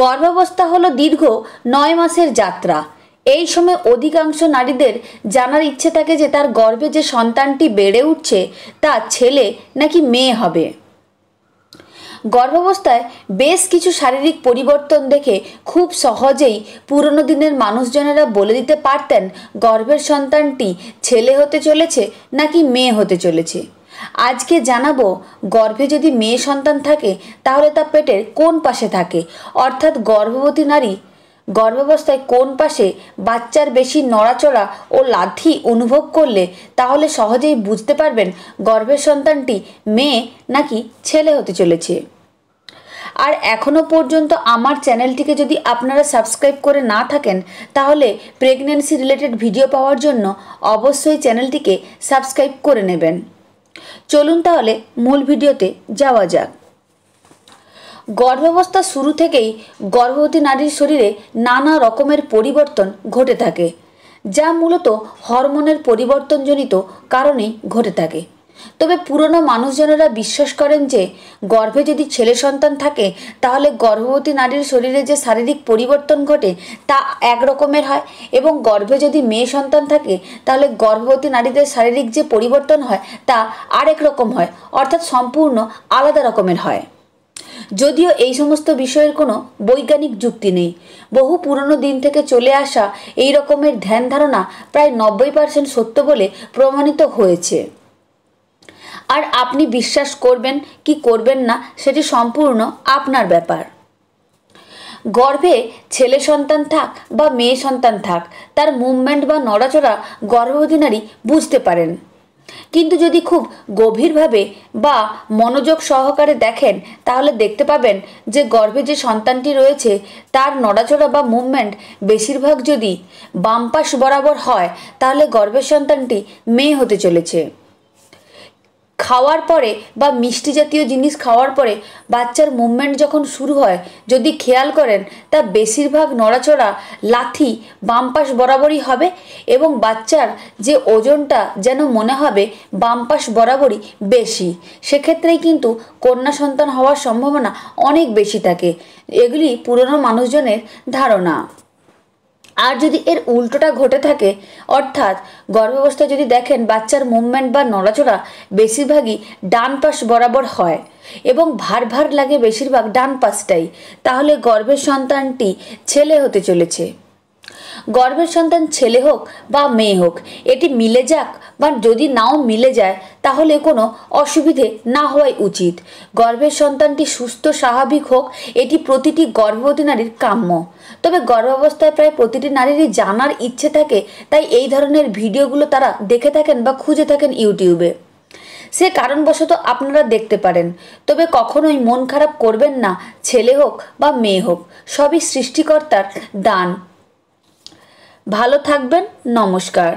গর্ভাবস্থা হলো দীর্ঘ নয় মাসের যাত্রা এই সময় অধিকাংশ নারীদের জানার ইচ্ছে থাকে যে তার গর্ভে যে সন্তানটি বেড়ে উঠছে তা ছেলে নাকি মেয়ে হবে গর্ভাবস্থায় বেশ কিছু শারীরিক পরিবর্তন দেখে খুব সহজেই পুরনো দিনের মানুষজনেরা বলে দিতে পারতেন গর্ভের সন্তানটি ছেলে হতে চলেছে নাকি মেয়ে হতে চলেছে আজকে জানাবো গর্ভে যদি মেয়ে সন্তান থাকে তাহলে তা পেটের কোন পাশে থাকে অর্থাৎ গর্ভবতী নারী গর্ভাবস্থায় কোন পাশে বাচ্চার বেশি নড়াচড়া ও লাথি অনুভব করলে তাহলে সহজেই বুঝতে পারবেন গর্ভের সন্তানটি মেয়ে নাকি ছেলে হতে চলেছে আর এখনও পর্যন্ত আমার চ্যানেলটিকে যদি আপনারা সাবস্ক্রাইব করে না থাকেন তাহলে প্রেগনেন্সি রিলেটেড ভিডিও পাওয়ার জন্য অবশ্যই চ্যানেলটিকে সাবস্ক্রাইব করে নেবেন চলুন তাহলে মূল ভিডিওতে যাওয়া যাক গর্ভাবস্থা শুরু থেকেই গর্ভবতী নারীর শরীরে নানা রকমের পরিবর্তন ঘটে থাকে যা মূলত হরমোনের পরিবর্তনজনিত কারণেই ঘটে থাকে তবে পুরনো মানুষজনেরা বিশ্বাস করেন যে গর্ভে যদি ছেলে সন্তান থাকে তাহলে গর্ভবতী নারীর শরীরে যে শারীরিক পরিবর্তন ঘটে তা এক রকমের হয় এবং গর্ভে যদি মেয়ে সন্তান থাকে তাহলে গর্ভবতী নারীদের শারীরিক যে পরিবর্তন হয় তা আরেক রকম হয় অর্থাৎ সম্পূর্ণ আলাদা রকমের হয় যদিও এই সমস্ত বিষয়ের কোনো বৈজ্ঞানিক যুক্তি নেই বহু পুরনো দিন থেকে চলে আসা এই রকমের ধ্যান ধারণা প্রায় নব্বই পার্সেন্ট সত্য বলে প্রমাণিত হয়েছে আর আপনি বিশ্বাস করবেন কি করবেন না সেটি সম্পূর্ণ আপনার ব্যাপার গর্ভে ছেলে সন্তান থাক বা মেয়ে সন্তান থাক তার মুভমেন্ট বা নড়াচড়া গর্ভবতী নারী বুঝতে পারেন কিন্তু যদি খুব গভীরভাবে বা মনোযোগ সহকারে দেখেন তাহলে দেখতে পাবেন যে গর্ভে যে সন্তানটি রয়েছে তার নড়াচড়া বা মুভমেন্ট বেশিরভাগ যদি বাম পাশ বরাবর হয় তাহলে গর্ভের সন্তানটি মেয়ে হতে চলেছে খাওয়ার পরে বা মিষ্টি জাতীয় জিনিস খাওয়ার পরে বাচ্চার মুভমেন্ট যখন শুরু হয় যদি খেয়াল করেন তা বেশিরভাগ নড়াচড়া লাথি বাম পাশ বরাবরই হবে এবং বাচ্চার যে ওজনটা যেন মনে হবে বাম পাশ বরাবরই বেশি সেক্ষেত্রেই কিন্তু কন্যা সন্তান হওয়ার সম্ভাবনা অনেক বেশি থাকে এগুলি পুরনো মানুষজনের ধারণা আর যদি এর উল্টোটা ঘটে থাকে অর্থাৎ গর্ভাবস্থায় যদি দেখেন বাচ্চার মুভমেন্ট বা নড়াচড়া বেশিরভাগই ডান পাশ বরাবর হয় এবং ভার ভার লাগে বেশিরভাগ ডান পাশটাই তাহলে গর্ভের সন্তানটি ছেলে হতে চলেছে গর্ভের সন্তান ছেলে হোক বা মেয়ে হোক এটি মিলে যাক বা যদি নাও মিলে যায় তাহলে কোনো অসুবিধে না হওয়াই উচিত গর্ভের সন্তানটি সুস্থ স্বাভাবিক হোক এটি প্রতিটি গর্ভবতী নারীর কাম্য তবে গর্ভাবস্থায় প্রায় প্রতিটি নারীরই জানার ইচ্ছে থাকে তাই এই ধরনের ভিডিওগুলো তারা দেখে থাকেন বা খুঁজে থাকেন ইউটিউবে সে কারণবশত আপনারা দেখতে পারেন তবে কখনোই মন খারাপ করবেন না ছেলে হোক বা মেয়ে হোক সবই সৃষ্টিকর্তার দান ভালো থাকবেন নমস্কার